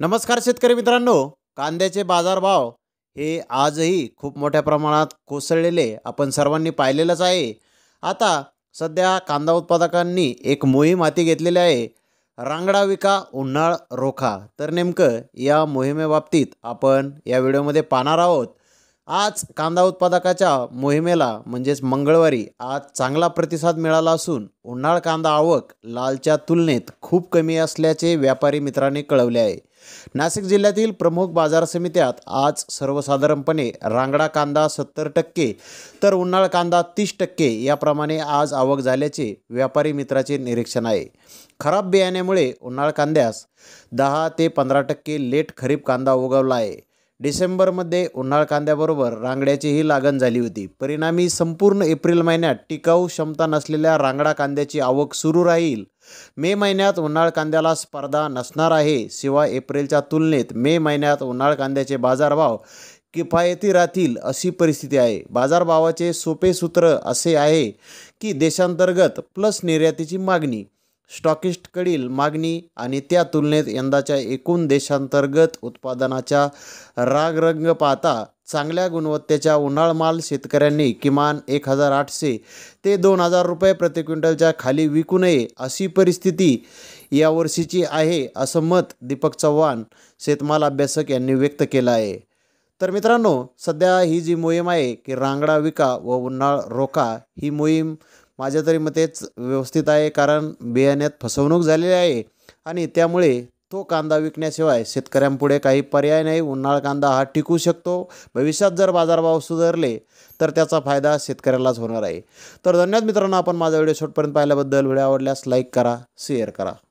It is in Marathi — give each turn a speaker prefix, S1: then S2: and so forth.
S1: नमस्कार शेतकरी मित्रांनो कांद्याचे बाजारभाव हे आजही खूप मोठ्या प्रमाणात कोसळलेले आपण सर्वांनी पाहिलेलंच आहे आता सध्या कांदा उत्पादकांनी एक मोहीम हाती घेतलेली आहे रांगडा विका उन्हाळ रोखा तर नेमकं या मोहिमेबाबतीत आपण या व्हिडिओमध्ये पाहणार आहोत आज कांदा उत्पादकाच्या मोहिमेला म्हणजेच मंगळवारी आज चांगला प्रतिसाद मिळाला असून उन्हाळ कांदा आवक लालच्या तुलनेत खूप कमी असल्याचे व्यापारी मित्रांनी कळवले आहे नाशिक जिल्ह्यातील प्रमुख बाजार समित्यात आज सर्वसाधारणपणे रांगडा कांदा सत्तर टक्के तर उन्हाळ कांदा तीस टक्के याप्रमाणे आज आवक झाल्याचे व्यापारी मित्राचे निरीक्षण आहे खराब बियाण्यामुळे उन्हाळ कांद्यास दहा ते पंधरा टक्के लेट खरीप कांदा उगवला आहे डिसेंबरमध्ये उन्हाळ कांद्याबरोबर रांगड्याचीही लागण झाली होती परिणामी संपूर्ण एप्रिल महिन्यात टिकाऊ क्षमता नसलेल्या रांगडा कांद्याची आवक सुरू राहील मे महिन्यात उन्हाळ कांद्याला स्पर्धा नसणार आहे शिवाय एप्रिलच्या तुलनेत मे महिन्यात उन्हाळ कांद्याचे बाजारभाव किफायती राहतील अशी परिस्थिती आहे बाजारभावाचे सोपे सूत्र असे आहे की देशांतर्गत प्लस निर्यातीची मागणी स्टॉकिस्टकडील मागणी आणि त्या तुलनेत यंदाच्या एकूण देशांतर्गत उत्पादनाच्या रागरंग पाहता चांगल्या गुणवत्तेच्या उन्हाळ माल शेतकऱ्यांनी किमान एक हजार आठशे ते दोन हजार रुपये प्रति क्विंटलच्या खाली विकू नये अशी परिस्थिती यावर्षीची आहे असं मत दीपक चव्हाण शेतमाल अभ्यासक यांनी व्यक्त केलं आहे तर मित्रांनो सध्या ही जी मोहीम आहे की रांगडा विका व उन्हाळ रोका ही मोहीम माझ्या तरी मतेच व्यवस्थित आहे कारण बियाण्यात फसवणूक झालेली आहे आणि त्यामुळे तो कांदा विकण्याशिवाय शेतकऱ्यांपुढे काही पर्याय नाही उन्हाळ कांदा हा टिकू शकतो भविष्यात जर बाजारभाव सुधारले तर त्याचा फायदा शेतकऱ्यालाच होणार आहे तर धन्यवाद मित्रांनो आपण माझा व्हिडिओ शॉटपर्यंत पाहिल्याबद्दल व्हिडिओ आवडल्यास लाईक करा शेअर करा